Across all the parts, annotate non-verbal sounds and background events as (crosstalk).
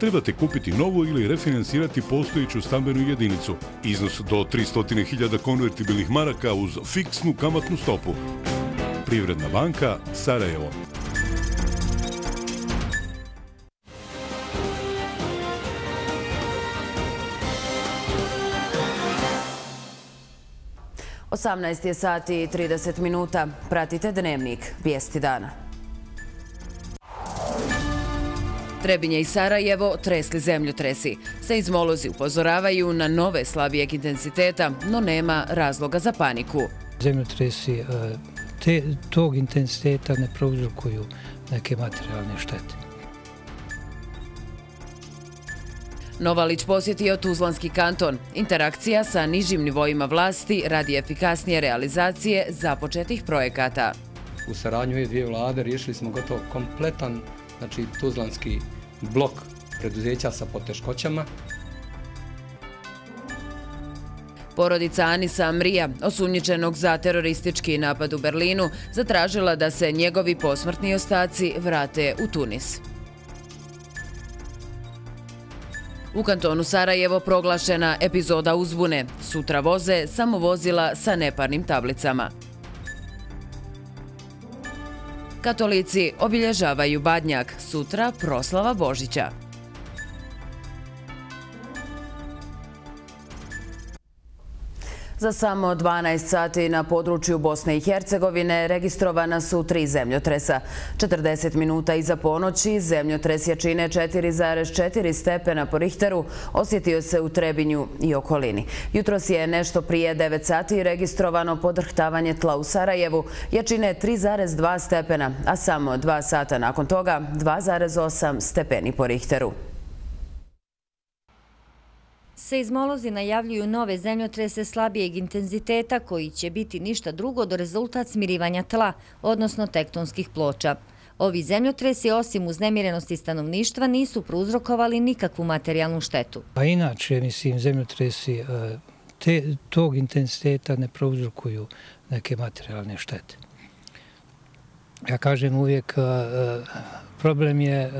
trebate kupiti novu ili refinansirati postojiću stambenu jedinicu. Iznos do 300.000 konvertibilnih maraka uz fiksnu kamatnu stopu. Privredna banka Sarajevo. Osamnaest je sati i 30 minuta. Pratite Dnevnik. Vijesti dana. Trebinje i Sarajevo tresli zemlju tresi. Seizmolozi upozoravaju na nove slabijeg intenziteta, no nema razloga za paniku. Zemlju tresi e, te, tog intenziteta ne prouzrokuju neke materialne štete. Novalić posjetio Tuzlanski kanton. Interakcija sa nižim nivoima vlasti radi efikasnije realizacije započetih projekata. U saradnju dvije vlade riješili smo gotovo kompletan znači tuzlanski blok preduzeća sa poteškoćama. Porodica Anisa Amrija, osumnjičenog za teroristički napad u Berlinu, zatražila da se njegovi posmrtni ostaci vrate u Tunis. U kantonu Sarajevo proglašena epizoda uzbune. Sutra voze samo vozila sa neparnim tablicama. Katolici obilježavaju Badnjak, sutra proslava Božića. Za samo 12 sati na području Bosne i Hercegovine registrovana su tri zemljotresa. 40 minuta iza ponoći zemljotres jačine 4,4 stepena po Richteru osjetio se u Trebinju i okolini. Jutro si je nešto prije 9 sati registrovano podrhtavanje tla u Sarajevu jačine 3,2 stepena, a samo 2 sata nakon toga 2,8 stepeni po Richteru. Seizmolozi najavljuju nove zemljotrese slabijeg intenziteta koji će biti ništa drugo do rezultat smirivanja tla, odnosno tektonskih ploča. Ovi zemljotresi, osim uznemirenosti stanovništva, nisu prouzrokovali nikakvu materijalnu štetu. Pa inače, mislim, zemljotresi e, tog intenziteta ne prouzrokuju neke materijalne štete. Ja kažem uvijek, e, e, problem je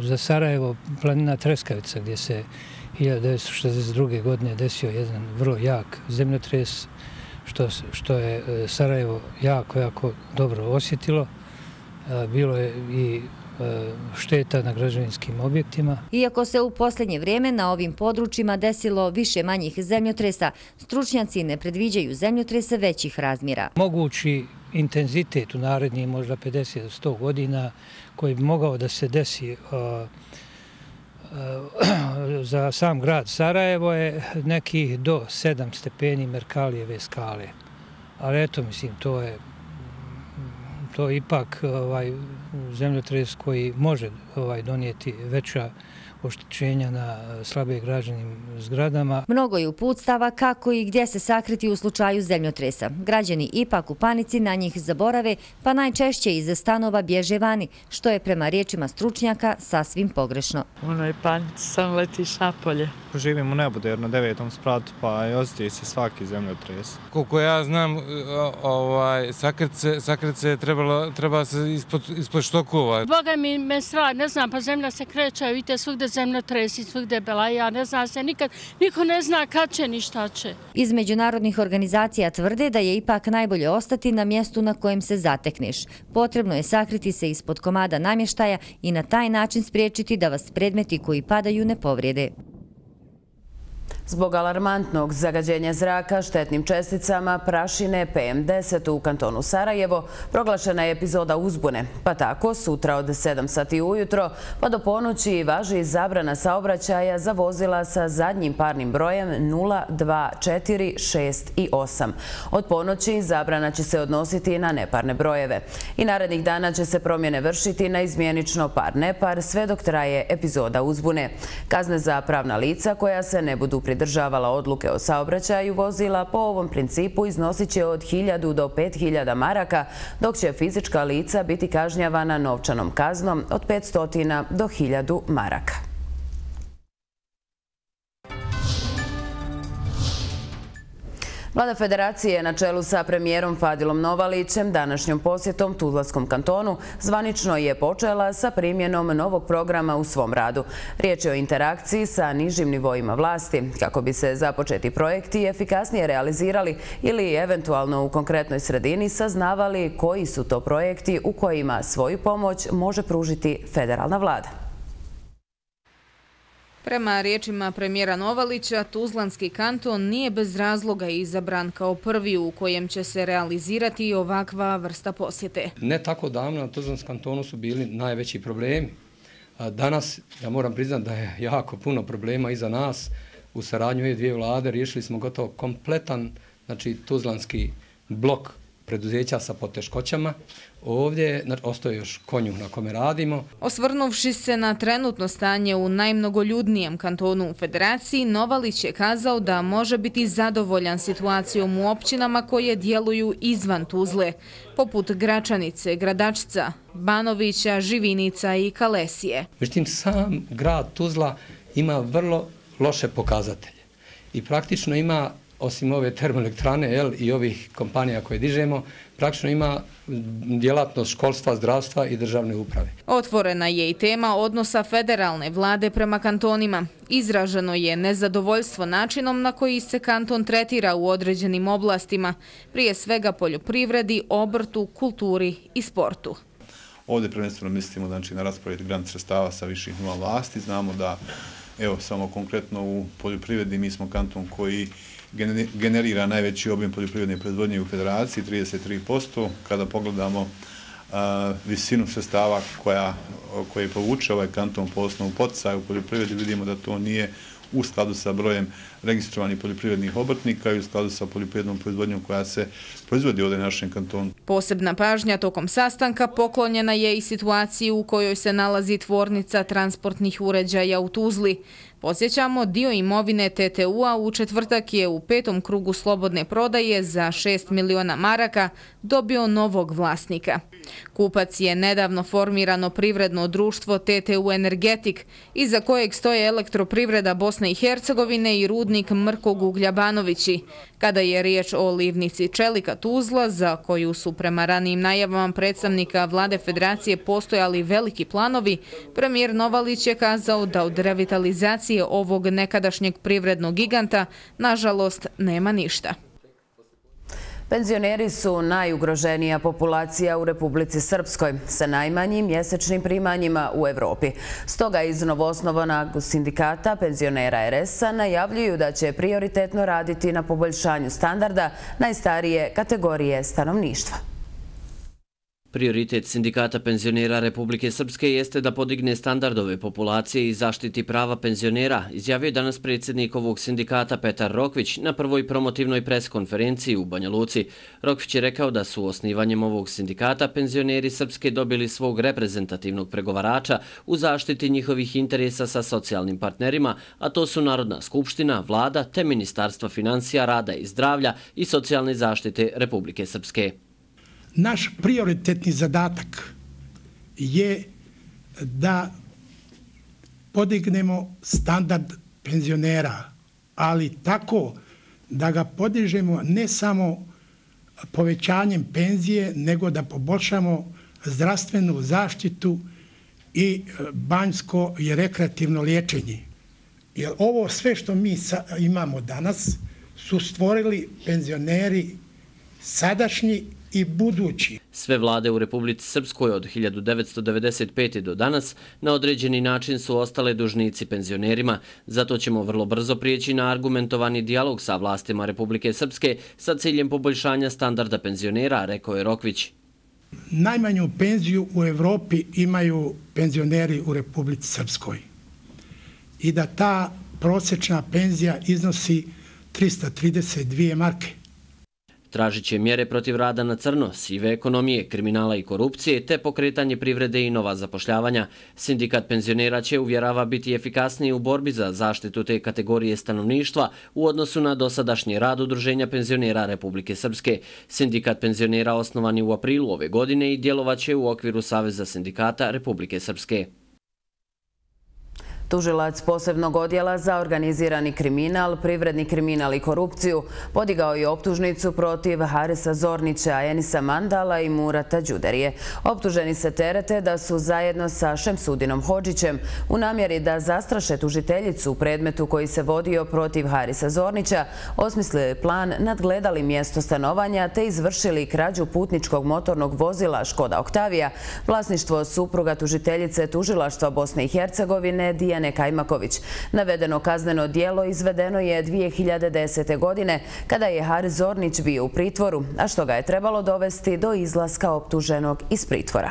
za Sarajevo planina Treskavica gdje se izgleda 1962. godine desio jedan vrlo jak zemljotres, što, što je e, Sarajevo jako, jako dobro osjetilo. E, bilo je i e, šteta na građevinskim objektima. Iako se u posljednje vrijeme na ovim područjima desilo više manjih zemljotresa, stručnjaci ne predviđaju zemljotrese većih razmjera. Mogući intenzitet u narednjih možda 50-100 godina koji bi mogao da se desi Eh, (clears throat) za sam grad Sarajevo je neki do 7 stepeni Merkalijeve skale. Ali eto, mislim, to je to ipak ovaj, zemljotres koji može ovaj, donijeti veća uh, oštećenja na e, slabe građanim zgradama. Mnogo je uputstava kako i gdje se sakriti u slučaju zemljotresa. Građani ipak u panici na njih zaborave, pa najčešće iz stanova bježe vani, što je prema riječima stručnjaka sasvim pogrešno. U onoj panici sam letiš napolje. Živim u nebude jer na devetom spratu pa ostaje se svaki zemljotres. Koliko ja znam, e, ovaj, sakrit se treba se ispod štokova. Boga mi me sva, ne znam, pa zemlja se kreće, vidite svugde zemlja tresi svog debela, i ja ne zna se nikad, niko ne zna kad će ni šta će. Iz međunarodnih organizacija tvrde da je ipak najbolje ostati na mjestu na kojem se zatekneš. Potrebno je sakriti se ispod komada namještaja i na taj način spriječiti da vas predmeti koji padaju ne povrijede. Zbog alarmantnog zagađenja zraka štetnim česticama prašine PM10 u kantonu Sarajevo proglašena je epizoda uzbune. Pa tako, sutra od 7 sati ujutro pa do ponući važi zabrana saobraćaja za vozila sa zadnjim parnim brojem 0, 2, 4, 6 i 8. Od ponući zabrana će se odnositi na neparne brojeve. I narednih dana će se promjene vršiti na izmjenično par-nepar sve dok traje epizoda uzbune. Kazne za pravna lica koja se ne budu pridružiti pridržavala odluke o saobraćaju vozila po ovom principu iznosit će od 1000 do 5000 maraka, dok će fizička lica biti kažnjavana novčanom kaznom od 500 do 1000 maraka. Vlada Federacije na čelu sa premijerom Fadilom Novalićem današnjom posjetom Tudlaskom kantonu zvanično je počela sa primjenom novog programa u svom radu. Riječ je o interakciji sa nižim nivoima vlasti kako bi se započeti projekti efikasnije realizirali ili eventualno u konkretnoj sredini saznavali koji su to projekti u kojima svoju pomoć može pružiti federalna vlada. Prema riječima premijera Novalića, Tuzlanski kanton nije bez razloga izabran kao prvi u kojem će se realizirati ovakva vrsta posjete. Ne tako davno na Tuzlanskom kantonu su bili najveći problemi. Danas, ja moram priznati da je jako puno problema iza nas, u saradnju je dvije vlade, riješili smo gotovo kompletan znači, tuzlanski blok preduzeća sa poteškoćama. Ovdje ostaje još konjuh na kome radimo. Osvrnuvši se na trenutno stanje u najmnogoljudnijem kantonu u federaciji, Novalić je kazao da može biti zadovoljan situacijom u općinama koje djeluju izvan Tuzle, poput Gračanice, Gradačca, Banovića, Živinica i Kalesije. Međutim, sam grad Tuzla ima vrlo loše pokazatelje i praktično ima osim ove termoelektrane i ovih kompanija koje dižemo, praktično ima djelatnost školstva, zdravstva i državne uprave. Otvorena je i tema odnosa federalne vlade prema kantonima. Izraženo je nezadovoljstvo načinom na koji se kanton tretira u određenim oblastima, prije svega poljoprivredi, obrtu, kulturi i sportu. Ovdje prvenstveno mislimo znači, na raspored grant sredstava sa viših nula vlasti. Znamo da, evo, samo konkretno u poljoprivredi mi smo kanton koji je generira najveći objem poljoprivredne predvodnje u federaciji, 33%. Kada pogledamo visinu sestava koje povuče ovaj kanton po osnovu potcaja u poljoprivredi, vidimo da to nije u skladu sa brojem registrovanih poljoprivrednih obrtnika i u skladu sa poljoprivrednom proizvodnjom koja se proizvodi ovdje našem kantonu. Posebna pažnja tokom sastanka poklonjena je i situaciji u kojoj se nalazi tvornica transportnih uređaja u Tuzli. Posjećamo dio imovine TTU-a u četvrtak je u petom krugu slobodne prodaje za 6 miliona maraka dobio novog vlasnika. Kupac je nedavno formirano privredno društvo TTU Energetik, iza kojeg stoje elektroprivreda Bosne i Hercegovine i rudnik Mrkog Ugljabanovići. Kada je riječ o livnici Čelika Tuzla, za koju su prema ranijim najavama predstavnika Vlade Federacije postojali veliki planovi, premijer Novalić je kazao da od revitalizacije ovog nekadašnjeg privrednog giganta, nažalost, nema ništa. Penzioneri su najugroženija populacija u Republici Srpskoj sa najmanjim mjesečnim primanjima u Evropi. Stoga iz novoosnovanog sindikata penzionera RS-a najavljuju da će prioritetno raditi na poboljšanju standarda najstarije kategorije stanovništva. Prioritet Sindikata penzionera Republike Srpske jeste da podigne standardove populacije i zaštiti prava penzionera, izjavio je danas predsjednik ovog sindikata Petar Rokvić na prvoj promotivnoj preskonferenciji u Banja Luci. Rokvić je rekao da su osnivanjem ovog sindikata penzioneri Srpske dobili svog reprezentativnog pregovarača u zaštiti njihovih interesa sa socijalnim partnerima, a to su Narodna skupština, vlada te Ministarstva financija, rada i zdravlja i socijalne zaštite Republike Srpske. Naš prioritetni zadatak je da podignemo standard penzionera, ali tako da ga podižemo ne samo povećanjem penzije, nego da poboljšamo zdravstvenu zaštitu i e, banjsko i rekreativno liječenje. Jer ovo sve što mi imamo danas su stvorili penzioneri sadašnji i budući. Sve vlade u Republici Srpskoj od 1995. do danas na određeni način su ostale dužnici penzionerima. Zato ćemo vrlo brzo prijeći na argumentovani dijalog sa vlastima Republike Srpske sa ciljem poboljšanja standarda penzionera, rekao je Rokvić. Najmanju penziju u Evropi imaju penzioneri u Republici Srpskoj. I da ta prosječna penzija iznosi 332 marke – Tražit će mjere protiv rada na crno, sive ekonomije, kriminala i korupcije, te pokretanje privrede i nova zapošljavanja. Sindikat penzionera će uvjerava biti efikasniji u borbi za zaštitu te kategorije stanovništva u odnosu na dosadašnji rad Udruženja penzionera Republike Srpske. Sindikat penzionera osnovan je u aprilu ove godine i djelovat će u okviru Saveza sindikata Republike Srpske. Tužilac posebnog odjela za organizirani kriminal, privredni kriminal i korupciju podigao je optužnicu protiv Harisa Zornića, Enisa Mandala i Murata Đuderije. Optuženi se terete da su zajedno sa Šemsudinom Hođićem u namjeri da zastraše tužiteljicu u predmetu koji se vodio protiv Harisa Zornića, osmislio je plan, nadgledali mjesto stanovanja te izvršili krađu putničkog motornog vozila Škoda Oktavija, vlasništvo supruga tužiteljice Tužilaštva Bosne i Hercegovine, Dijana. Tijane Kajmaković. Navedeno kazneno dijelo izvedeno je 2010. godine kada je Har Zornić bio u pritvoru, a što ga je trebalo dovesti do izlaska optuženog iz pritvora.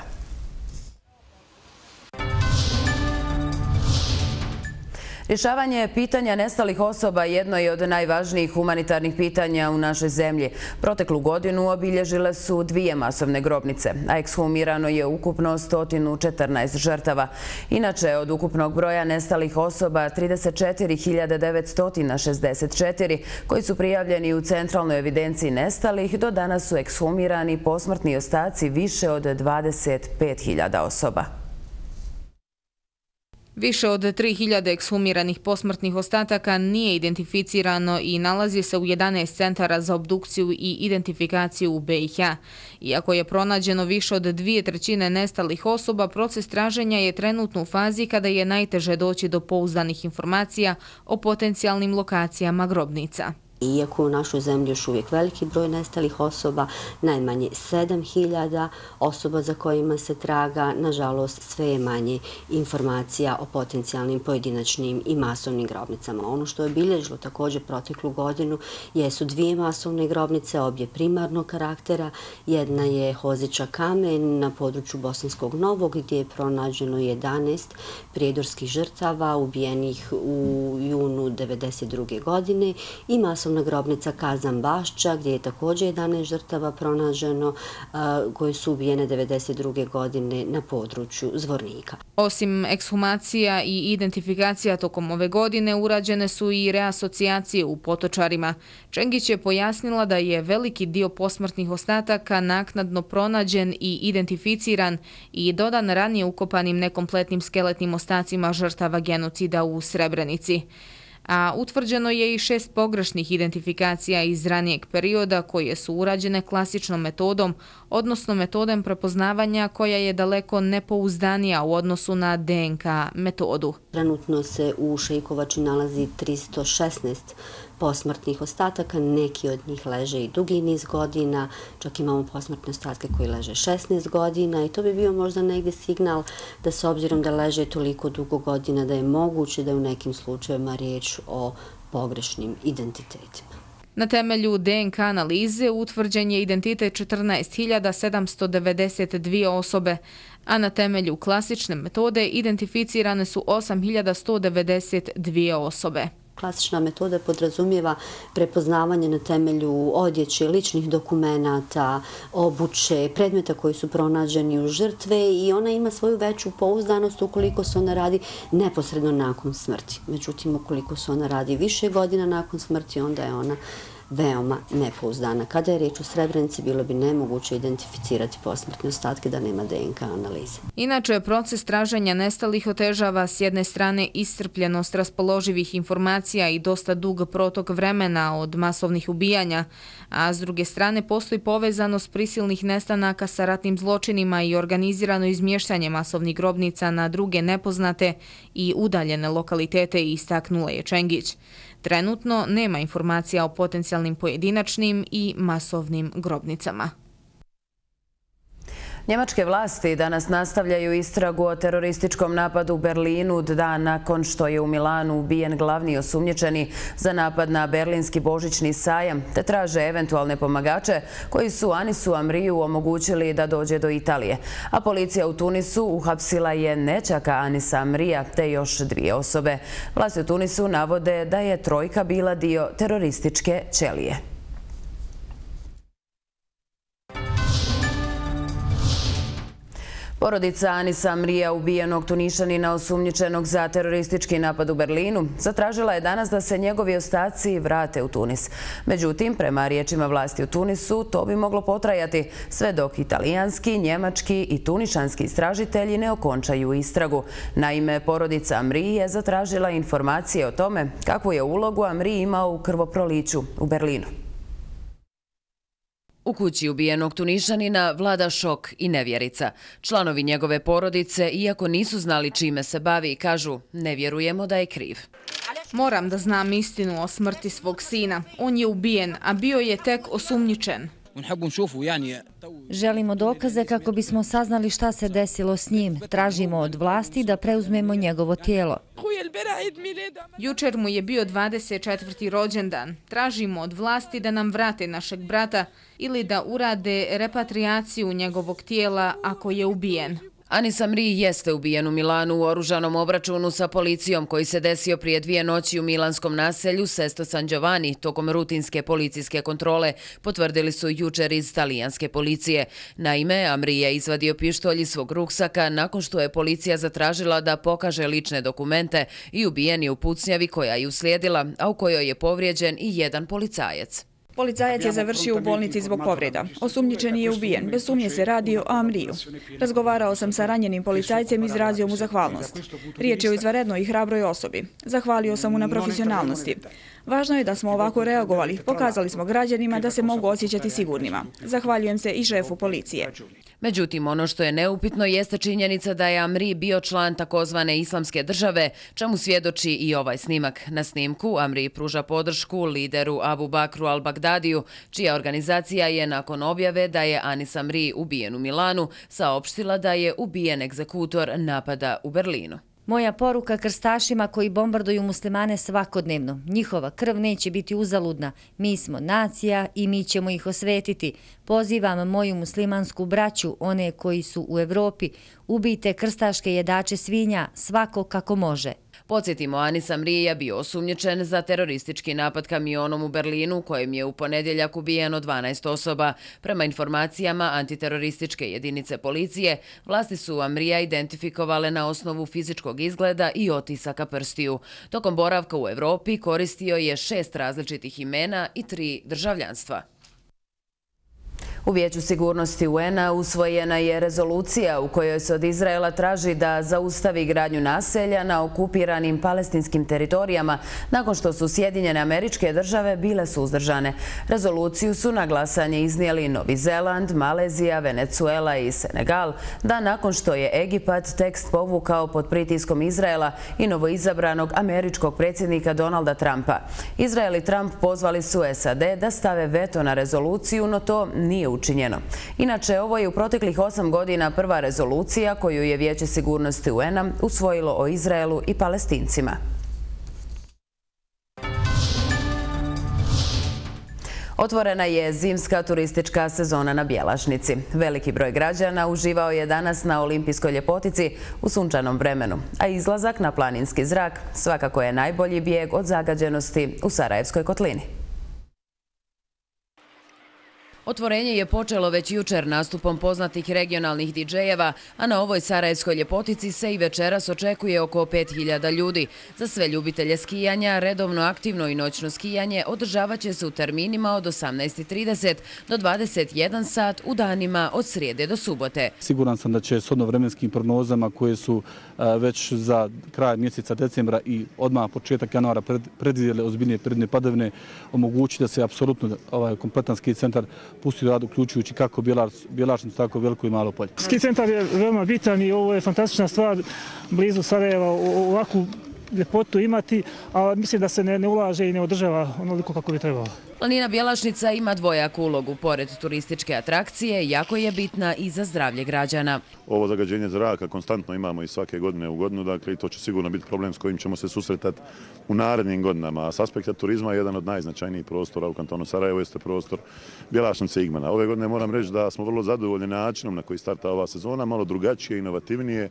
Rješavanje pitanja nestalih osoba jedno je od najvažnijih humanitarnih pitanja u našoj zemlji. Proteklu godinu obilježile su dvije masovne grobnice, a ekshumirano je ukupno 114 žrtava. Inače, od ukupnog broja nestalih osoba 34.964 koji su prijavljeni u centralnoj evidenciji nestalih, do danas su ekshumirani posmrtni ostaci više od 25.000 osoba. Više od 3000 ekshumiranih posmrtnih ostataka nije identificirano i nalazi se u 11 centara za obdukciju i identifikaciju u BiH. Iako je pronađeno više od dvije trećine nestalih osoba, proces traženja je trenutno u fazi kada je najteže doći do pouzdanih informacija o potencijalnim lokacijama grobnica. Iako u našoj zemlji još uvijek veliki broj nestalih osoba, najmanje 7000 osoba za kojima se traga, nažalost sve je manje informacija o potencijalnim pojedinačnim i masovnim grobnicama. Ono što je bilježilo također proteklu godinu jesu dvije masovne grobnice, obje primarnog karaktera. Jedna je Hozića kamen na području Bosanskog Novog gdje je pronađeno 11 prijedorskih žrtava ubijenih u junu 1992. godine i masovne masovna grobnica Kazan Bašća, gdje je također 11 žrtava pronaženo koje su ubijene 1992. godine na području Zvornika. Osim ekshumacija i identifikacija tokom ove godine, urađene su i reasocijacije u potočarima. Čengić je pojasnila da je veliki dio posmrtnih ostataka naknadno pronađen i identificiran i dodan ranije ukopanim nekompletnim skeletnim ostacima žrtava genocida u Srebrenici a utvrđeno je i šest pogrešnih identifikacija iz ranijeg perioda koje su urađene klasičnom metodom, odnosno metodem prepoznavanja koja je daleko nepouzdanija u odnosu na DNK metodu. Trenutno se u Šejkovači nalazi 316 metoda, posmrtnih ostataka, neki od njih leže i dugi niz godina, čak imamo posmrtne ostatke koji leže 16 godina i to bi bio možda negdje signal da s obzirom da leže toliko dugo godina da je moguće da je u nekim slučajima riječ o pogrešnim identitetima. Na temelju DNK analize utvrđen je identitet 14.792 osobe, a na temelju klasične metode identificirane su 8.192 osobe. Klasična metoda podrazumijeva prepoznavanje na temelju odjeće, ličnih dokumenta, obuče, predmeta koji su pronađeni u žrtve i ona ima svoju veću pouzdanost ukoliko se ona radi neposredno nakon smrti. Međutim, ukoliko se ona radi više godina nakon smrti, onda je ona veoma nepouzdana. Kada je reč u Srebrenici, bilo bi nemoguće identificirati posmrtne ostatke da nema DNK analize. Inače, proces traženja nestalih otežava s jedne strane istrpljenost raspoloživih informacija i dosta dug protok vremena od masovnih ubijanja, a s druge strane postoji povezanost prisilnih nestanaka sa ratnim zločinima i organizirano izmještanje masovnih grobnica na druge nepoznate i udaljene lokalitete, istaknula je Čengić. Trenutno nema informacija o potencijalnim pojedinačnim i masovnim grobnicama. Njemačke vlasti danas nastavljaju istragu o terorističkom napadu u Berlinu od dan nakon što je u Milanu ubijen glavni osumnječeni za napad na berlinski božićni sajam te traže eventualne pomagače koji su Anisu Amriju omogućili da dođe do Italije. A policija u Tunisu uhapsila je nečaka Anisa Amrija te još dvije osobe. Vlasti u Tunisu navode da je trojka bila dio terorističke ćelije. Porodica Anisa Mrija ubijenog tunišanina osumnjičenog za teroristički napad u Berlinu zatražila je danas da se njegovi ostaci vrate u Tunis. Međutim, prema riječima vlasti u Tunisu, to bi moglo potrajati sve dok italijanski, njemački i tunišanski istražitelji ne okončaju istragu. Naime, porodica Mrije zatražila informacije o tome kakvu je ulogu Amri imao u krvoproliću u Berlinu. U kući ubijenog Tunišanina vlada šok i nevjerica. Članovi njegove porodice, iako nisu znali čime se bavi, kažu ne vjerujemo da je kriv. Moram da znam istinu o smrti svog sina. On je ubijen, a bio je tek osumnjičen. Želimo dokaze kako bismo saznali šta se desilo s njim. Tražimo od vlasti da preuzmemo njegovo tijelo. Jučer mu je bio 24. rođendan. Tražimo od vlasti da nam vrate našeg brata ili da urade repatriaciju njegovog tijela ako je ubijen. Anis Amri jeste ubijen u Milanu u oružanom obračunu sa policijom koji se desio prije dvije noći u milanskom naselju Sesto San Giovanni tokom rutinske policijske kontrole, potvrdili su jučer iz talijanske policije. Naime, Amri je izvadio pištolji svog ruksaka nakon što je policija zatražila da pokaže lične dokumente i ubijen je u pucnjavi koja je uslijedila, a u kojoj je povrijeđen i jedan policajac. Policajac je završio u bolnici zbog povreda. Osumnjičen je ubijen. Bez sumnje se radio o Amriju. Razgovarao sam sa ranjenim policajcem i pa izrazio mu zahvalnost. Riječ je o izvarednoj i hrabroj osobi. Zahvalio sam mu na profesionalnosti. Važno je da smo ovako reagovali. Pokazali smo građanima da se mogu osjećati sigurnima. Zahvaljujem se i šefu policije. Međutim, ono što je neupitno jeste činjenica da je Amri bio član takozvane islamske države, čemu svjedoči i ovaj snimak. Na snimku Amri pruža podršku lideru Abu Bakru al-Bagdadiju, čija organizacija je nakon objave da je Anis Amri ubijen u Milanu, saopštila da je ubijen egzekutor napada u Berlinu. Moja poruka krstašima koji bombarduju muslimane svakodnevno. Njihova krv neće biti uzaludna. Mi smo nacija i mi ćemo ih osvetiti. Pozivam moju muslimansku braću, one koji su u Evropi. Ubijte krstaške jedače svinja svako kako može. Podsjetimo, Anis Amrija bio osumnječen za teroristički napad kamionom u Berlinu, kojem je u ponedjeljak ubijeno 12 osoba. Prema informacijama antiterorističke jedinice policije, vlasti su Amrija identifikovale na osnovu fizičkog izgleda i otisaka prstiju. Tokom boravka u Evropi koristio je šest različitih imena i tri državljanstva. U Vijeću sigurnosti UN-a usvojena je rezolucija u kojoj se od Izraela traži da zaustavi gradnju naselja na okupiranim palestinskim teritorijama nakon što su Sjedinjene američke države bile suzdržane. Rezoluciju su na glasanje iznijeli Novi Zeland, Malezija, Venecuela i Senegal da nakon što je Egipat tekst povukao pod pritiskom Izraela i novoizabranog američkog predsjednika Donalda Trumpa. Izrael i Trump pozvali su SAD da stave veto na rezoluciju, no to nije učinjeno učinjeno. Inače, ovo je u proteklih osam godina prva rezolucija koju je Vijeće sigurnosti UN-a usvojilo o Izraelu i palestincima. Otvorena je zimska turistička sezona na Bjelašnici. Veliki broj građana uživao je danas na olimpijskoj ljepotici u sunčanom vremenu, a izlazak na planinski zrak svakako je najbolji bijeg od zagađenosti u Sarajevskoj kotlini. Otvorenje je počelo već jučer nastupom poznatih regionalnih DJ-eva, a na ovoj Sarajskoj ljepotici se i večeras očekuje oko 5000 ljudi. Za sve ljubitelje skijanja, redovno aktivno i noćno skijanje održavaće se u terminima od 18.30 do 21 sat u danima od srijede do subote. Siguran sam da će s odnovremenskim prognozama koje su e, već za kraj mjeseca decembra i odmah početak januara predvidjeli ozbiljne prirodne padavne omogući da se apsolutno ovaj, kompletanski centar pustiti rad uključujući kako bilačnicu, tako veliko i malo polje. Ski centar je veoma bitan i ovo je fantastična stvar blizu Sarajeva ovakvu ljepotu imati, a mislim da se ne ulaže i ne održava onoliko kako bi trebalo. Planina Bjelašnica ima dvojak ulogu. Pored turističke atrakcije, jako je bitna i za zdravlje građana. Ovo zagađenje zraka konstantno imamo i svake godine u godinu, dakle i to će sigurno biti problem s kojim ćemo se susretati u narednim godinama. A S aspekta turizma je jedan od najznačajnijih prostora u kantonu Sarajevo, jeste prostor Bjelašnice i Igmana. Ove godine moram reći da smo vrlo zadovoljni načinom na koji starta ova sezona, malo drugačije, inovativnije,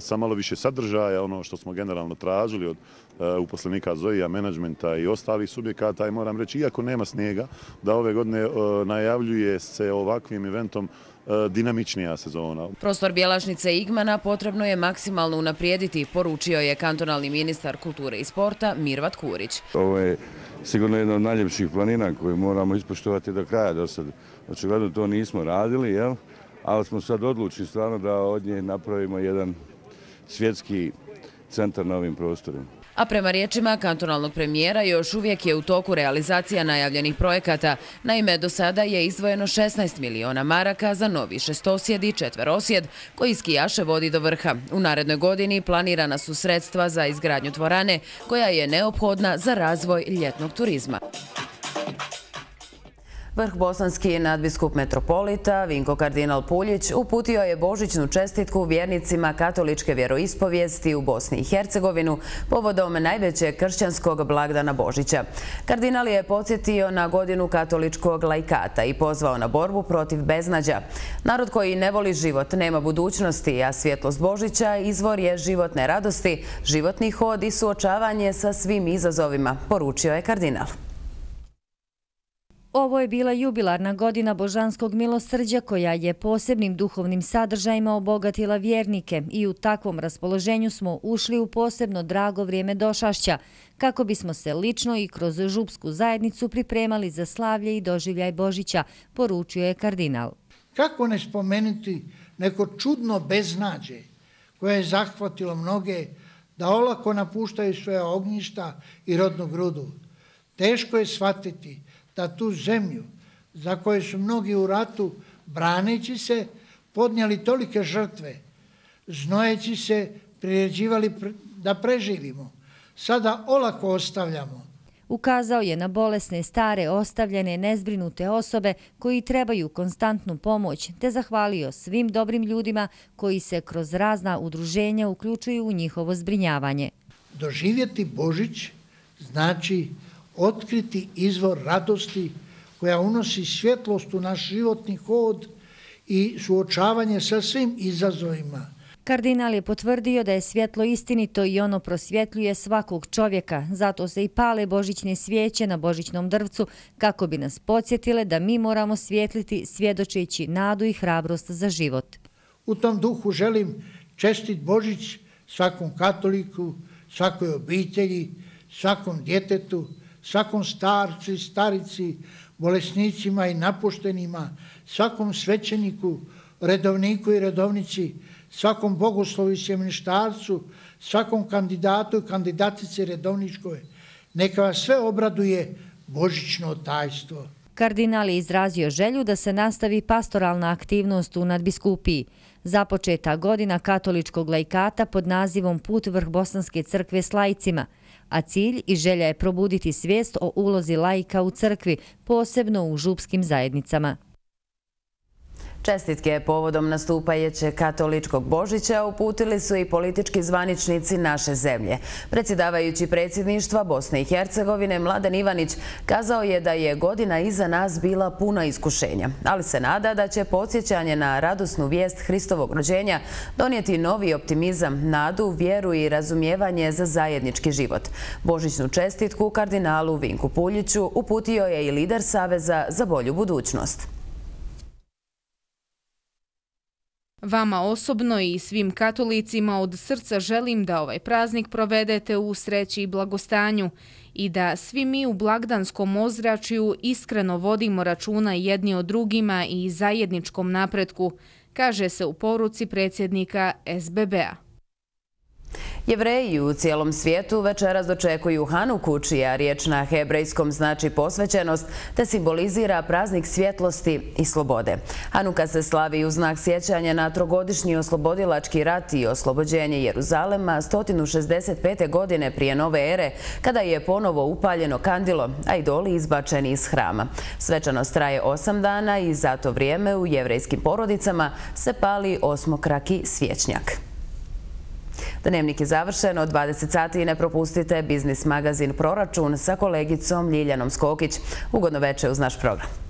sa malo više sadržaja, ono što smo generalno tražili od Eh, uposlenika Zoija, menadžmenta i ostalih subjekata i moram reći, iako nema snijega, da ove godine eh, najavljuje se ovakvim eventom eh, dinamičnija sezona. Prostor Bjelašnice Igmana potrebno je maksimalno unaprijediti, poručio je kantonalni ministar kulture i sporta Mirvat Kurić. Ovo je sigurno jedna od najljepših planina koju moramo ispoštovati do kraja do Očigledno to nismo radili, ali smo sad odlučili stvarno da od nje napravimo jedan svjetski centar na ovim prostorima. A prema riječima kantonalnog premijera još uvijek je u toku realizacija najavljenih projekata. Naime, do sada je izdvojeno 16 miliona maraka za novi šestosjed i četverosjed koji skijaše vodi do vrha. U narednoj godini planirana su sredstva za izgradnju tvorane koja je neophodna za razvoj ljetnog turizma. Vrh bosanski nadbiskup metropolita Vinko kardinal Puljić uputio je božićnu čestitku vjernicima katoličke vjeroispovijesti u Bosni i Hercegovinu povodom najvećeg kršćanskog blagdana Božića. Kardinal je podsjetio na godinu katoličkog lajkata i pozvao na borbu protiv beznadja. Narod koji ne voli život nema budućnosti, a svjetlost Božića izvor je životne radosti, životni hod i suočavanje sa svim izazovima, poručio je kardinal. Ovo je bila jubilarna godina božanskog milosrđa koja je posebnim duhovnim sadržajima obogatila vjernike i u takvom raspoloženju smo ušli u posebno drago vrijeme došašća kako bismo se lično i kroz župsku zajednicu pripremali za slavlje i doživljaj Božića, poručio je kardinal. Kako ne spomenuti neko čudno beznadje koje je zahvatilo mnoge da olako napuštaju svoje ognjišta i rodnu grudu? Teško je shvatiti da tu zemlju za koje su mnogi u ratu braneći se podnijali tolike žrtve, znojeći se, priređivali da preživimo. Sada olako ostavljamo. Ukazao je na bolesne, stare, ostavljene, nezbrinute osobe koji trebaju konstantnu pomoć, te zahvalio svim dobrim ljudima koji se kroz razna udruženja uključuju u njihovo zbrinjavanje. Doživjeti Božić znači otkriti izvor radosti koja unosi svjetlost u naš životni hod i suočavanje sa svim izazovima. Kardinal je potvrdio da je svjetlo istinito i ono prosvjetljuje svakog čovjeka. Zato se i pale božićne svijeće na božićnom drvcu kako bi nas podsjetile da mi moramo svjetliti svjedočeći nadu i hrabrost za život. U tom duhu želim čestit Božić svakom katoliku, svakoj obitelji, svakom djetetu, svakom starci, starici, bolesnicima i napuštenima, svakom svećeniku, redovniku i redovnici, svakom bogoslovi i sjemništarcu, svakom kandidatu i kandidatici redovničkoj, neka vas sve obraduje božično tajstvo. Kardinal je izrazio želju da se nastavi pastoralna aktivnost u nadbiskupiji. Za Započeta godina katoličkog lajkata pod nazivom Put vrh Bosanske crkve s lajcima – a cilj i želja je probuditi svijest o ulozi lajka u crkvi, posebno u župskim zajednicama. Čestitke povodom nastupajeće katoličkog Božića uputili su i politički zvaničnici naše zemlje. Predsjedavajući predsjedništva Bosne i Hercegovine, Mladen Ivanić kazao je da je godina iza nas bila puna iskušenja, ali se nada da će podsjećanje na radosnu vijest Hristovog rođenja donijeti novi optimizam, nadu, vjeru i razumijevanje za zajednički život. Božićnu čestitku kardinalu Vinku Puljiću uputio je i lider Saveza za bolju budućnost. Vama osobno i svim katolicima od srca želim da ovaj praznik provedete u sreći i blagostanju i da svi mi u blagdanskom ozračju iskreno vodimo računa jedni o drugima i zajedničkom napretku, kaže se u poruci predsjednika SBB-a. Jevreji u cijelom svijetu večeras dočekuju Hanuku, čija riječ na hebrejskom znači posvećenost, te simbolizira praznik svjetlosti i slobode. Hanuka se slavi u znak sjećanja na trogodišnji oslobodilački rat i oslobođenje Jeruzalema 165. godine prije nove ere, kada je ponovo upaljeno kandilo, a idoli izbačeni iz hrama. Svečanost traje osam dana i za to vrijeme u jevrejskim porodicama se pali osmokraki svjećnjak. Dnevnik je završen od 20 sati i ne propustite biznis magazin Proračun sa kolegicom Ljiljanom Skokić. Ugodno večer uz naš program.